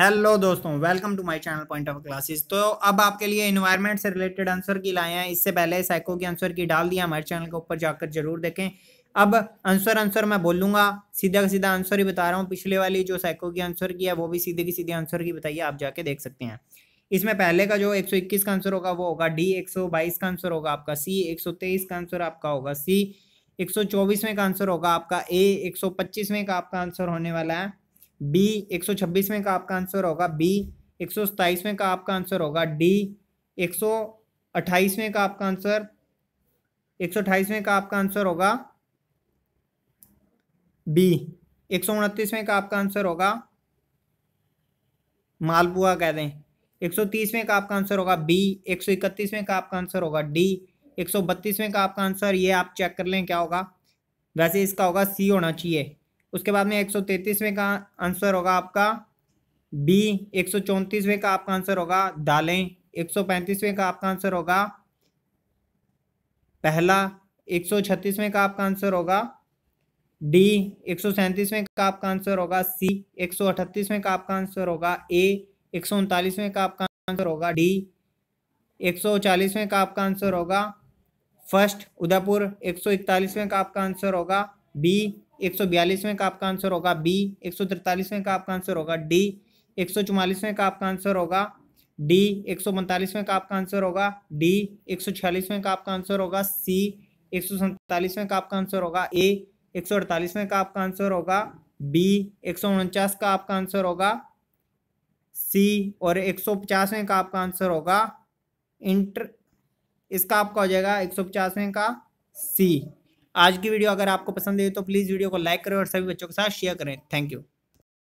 hello दोस्तों welcome to my channel point of classes तो अब आपके लिए इन्वायरमेंट से रिलेटेड आंसर की लाए हैं इससे पहले साइको के आंसर की डाल दिया हमारे चैनल के ऊपर जाकर जरूर देखें अब आंसर आंसर मैं बोलूँगा सीधा का सीधा आंसर ही बता रहा हूँ पिछले वाली जो साइको की आंसर की है वो भी सीधे की सीधे आंसर की बताइए आप जाके देख सकते हैं इसमें पहले का जो एक का आंसर होगा वो होगा डी एक का आंसर होगा आपका सी एक का आंसर आपका होगा सी एक का आंसर होगा आपका ए एक का आपका आंसर होने वाला है बी 126 में का आपका आंसर होगा बी 127 में का आपका आंसर होगा डी 128 में का आपका आंसर अट्ठाईस में का आपका आंसर होगा बी एक में का आपका आंसर होगा मालपुआ कह दें 130 में का आपका आंसर होगा बी 131 में का आपका आंसर होगा डी 132 में का आपका आंसर ये आप चेक कर लें क्या होगा वैसे इसका होगा सी होना चाहिए उसके बाद में एक सौ तैतीसवें का आंसर होगा आपका बी एक सौ चौंतीसवें का आपका आंसर होगा दालें एक सौ पैंतीसवें का आपका आंसर होगा पहला एक सौ छत्तीसवें का आपका आंसर होगा डी एक सौ सैंतीसवें का आपका आंसर होगा सी एक सौ अठतीसवें का आपका आंसर होगा ए एक सौ उनतालीसवें का आपका आंसर होगा डी एक सौ चालीसवें का आपका आंसर होगा फर्स्ट उदयपुर एक सौ इकतालीसवें का आपका आंसर होगा बी एक सौ बयालीसवें का आपका आंसर होगा बी एक सौ तिरतालीसवें का आपका आंसर होगा डी एक सौ चौवालीसवें का आपका आंसर होगा डी एक सौ पैंतालीसवें का आपका आंसर होगा डी एक सौ छियालीसवें का आपका आंसर होगा सी एक सौ सैंतालीसवें का आपका आंसर होगा ए एक सौ अड़तालीसवें का आपका आंसर होगा बी एक सौ उनचास का आपका आंसर होगा सी और एक सौ पचासवें का आपका आंसर होगा इंटर इसका आपका हो जाएगा एक सौ पचासवें का सी आज की वीडियो अगर आपको पसंद आई तो प्लीज़ वीडियो को लाइक करें और सभी बच्चों के साथ शेयर करें थैंक यू